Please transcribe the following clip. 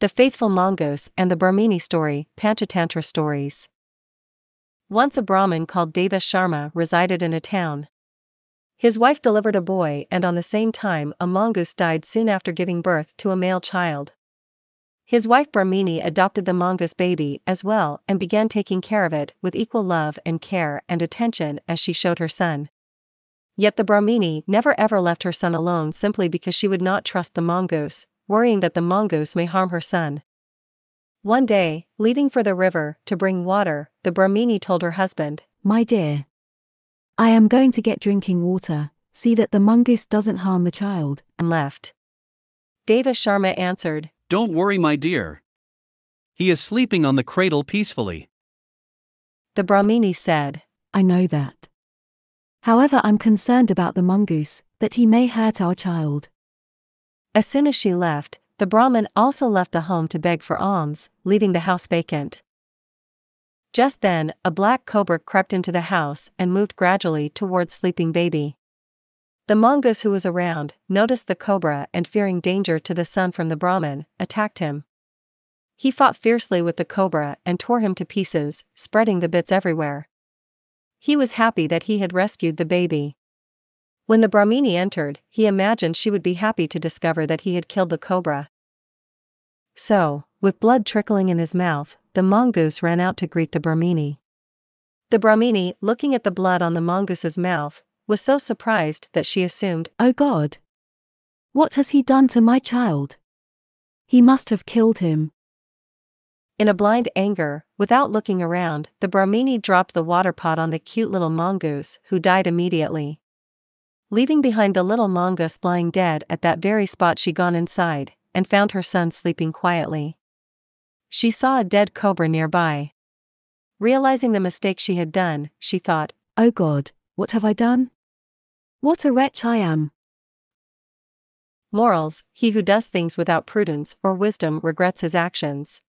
The Faithful Mongoose and the Brahmini Story, Panchatantra Stories. Once a Brahmin called Deva Sharma resided in a town. His wife delivered a boy, and on the same time, a mongoose died soon after giving birth to a male child. His wife Brahmini adopted the mongoose baby as well and began taking care of it with equal love and care and attention as she showed her son. Yet the Brahmini never ever left her son alone simply because she would not trust the mongoose, worrying that the mongoose may harm her son. One day, leaving for the river to bring water, the Brahmini told her husband, My dear, I am going to get drinking water, see that the mongoose doesn't harm the child, and left. Deva Sharma answered, Don't worry, my dear. He is sleeping on the cradle peacefully. The Brahmini said, I know that. However, I'm concerned about the mongoose, that he may hurt our child. As soon as she left, the Brahmin also left the home to beg for alms, leaving the house vacant. Just then, a black cobra crept into the house and moved gradually towards sleeping baby. The mongoose who was around noticed the cobra and fearing danger to the son from the Brahmin, attacked him. He fought fiercely with the cobra and tore him to pieces, spreading the bits everywhere. He was happy that he had rescued the baby. When the Brahmini entered, he imagined she would be happy to discover that he had killed the cobra. So, with blood trickling in his mouth, the mongoose ran out to greet the Brahmini. The Brahmini, looking at the blood on the mongoose's mouth, was so surprised that she assumed, Oh God! What has he done to my child? He must have killed him. In a blind anger, without looking around, the Brahmini dropped the water pot on the cute little mongoose, who died immediately leaving behind the little mongoose lying dead at that very spot she gone inside, and found her son sleeping quietly. She saw a dead cobra nearby. Realizing the mistake she had done, she thought, Oh God, what have I done? What a wretch I am. Morals He who does things without prudence or wisdom regrets his actions.